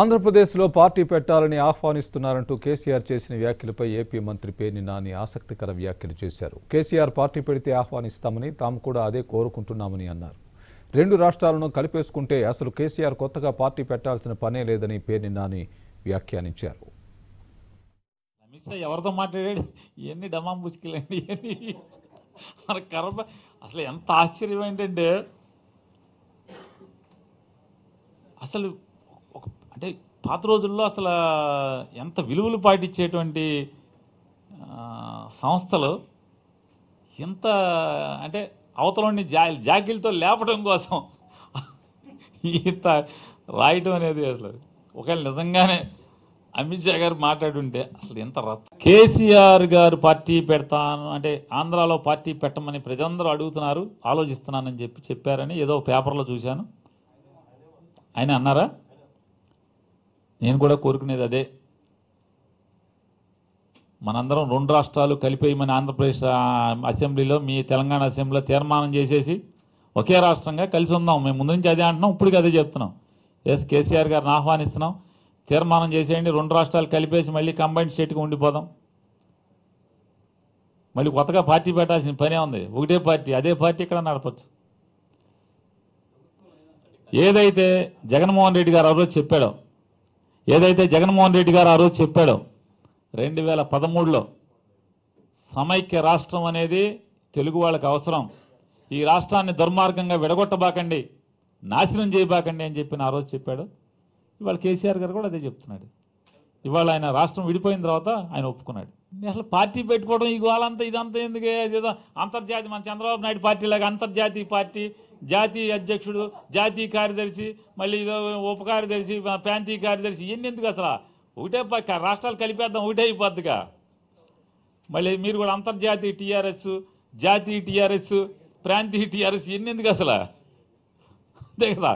ఆంధ్రప్రదేశ్లో పార్టీ పెట్టాలని ఆహ్వానిస్తున్నారంటూ కేసీఆర్ చేసిన వ్యాఖ్యలపై ఏపీ మంత్రి పేర్ని నాని ఆసక్తికర వ్యాఖ్యలు చేశారు కేసీఆర్ పార్టీ పెడితే ఆహ్వానిస్తామని తాము కూడా అదే కోరుకుంటున్నామని అన్నారు రెండు రాష్ట్రాలను కలిపేసుకుంటే అసలు కేసీఆర్ కొత్తగా పార్టీ పెట్టాల్సిన పనే లేదని పేర్ని నాని వ్యాఖ్యానించారు ఎవరితో మాట్లాడాడు ఎన్ని డమా ముసుకిలండి అసలు ఎంత ఆశ్చర్యం ఏంటంటే అసలు అంటే పాత రోజుల్లో అసలు ఎంత విలువలు పాటించేటువంటి సంస్థలు ఇంత అంటే అవతలని జా జాకిలతో లేపడం కోసం ఇంత రాయటం అనేది అసలు ఒకవేళ నిజంగానే అమిత్ షా గారు మాట్లాడుంటే అసలు ఎంత రచ్చ కేసీఆర్ గారు పార్టీ పెడతాను అంటే ఆంధ్రాలో పార్టీ పెట్టమని ప్రజలందరూ అడుగుతున్నారు ఆలోచిస్తున్నానని చెప్పి చెప్పారని ఏదో పేపర్లో చూశాను ఆయన అన్నారా నేను కూడా కోరుకునేది అదే మనందరం రెండు రాష్ట్రాలు కలిపేయమని ఆంధ్రప్రదేశ్ అసెంబ్లీలో మీ తెలంగాణ అసెంబ్లీలో తీర్మానం చేసేసి ఒకే రాష్ట్రంగా కలిసి ఉందాం మేము ముందు నుంచి అదే అంటున్నాం ఇప్పటికి అదే చెప్తున్నాం ఎస్ కేసీఆర్ గారిని ఆహ్వానిస్తున్నాం తీర్మానం చేసేయండి రెండు రాష్ట్రాలు కలిపేసి మళ్ళీ కంబైన్డ్ స్టేట్గా ఉండిపోదాం మళ్ళీ కొత్తగా పార్టీ పెట్టాల్సిన పనే ఉంది ఒకటే పార్టీ అదే పార్టీ ఇక్కడ నడపచ్చు ఏదైతే జగన్మోహన్ రెడ్డి గారు ఎవరో చెప్పాడో ఏదైతే జగన్మోహన్ రెడ్డి గారు ఆ రోజు చెప్పాడో రెండు వేల పదమూడులో సమైక్య రాష్ట్రం అనేది తెలుగు వాళ్ళకి అవసరం ఈ రాష్ట్రాన్ని దుర్మార్గంగా విడగొట్టబాకండి నాశనం చేయబాకండి అని చెప్పి ఆ రోజు చెప్పాడు ఇవాళ కేసీఆర్ గారు కూడా అదే చెప్తున్నాడు ఇవాళ ఆయన రాష్ట్రం విడిపోయిన తర్వాత ఆయన ఒప్పుకున్నాడు అసలు పార్టీ పెట్టుకోవడం ఈ గోలంతా ఇదంతా ఎందుకు ఏదో అంతర్జాతీయ మన చంద్రబాబు నాయుడు పార్టీ లాగా అంతర్జాతీయ పార్టీ జాతీయ అధ్యక్షుడు జాతీయ కార్యదర్శి మళ్ళీ ఇదో ఉప కార్యదర్శి ప్రాంతీయ కార్యదర్శి ఇవన్నీ ఎందుకు అసలు ఒకటే రాష్ట్రాలు కలిపేద్దాం ఒకటే అయిపోద్దిగా మళ్ళీ మీరు కూడా అంతర్జాతీయ టీఆర్ఎస్ జాతీయ టీఆర్ఎస్ ప్రాంతీయ టీఆర్ఎస్ ఇవన్నీ ఎందుకు అసలు అంతే కదా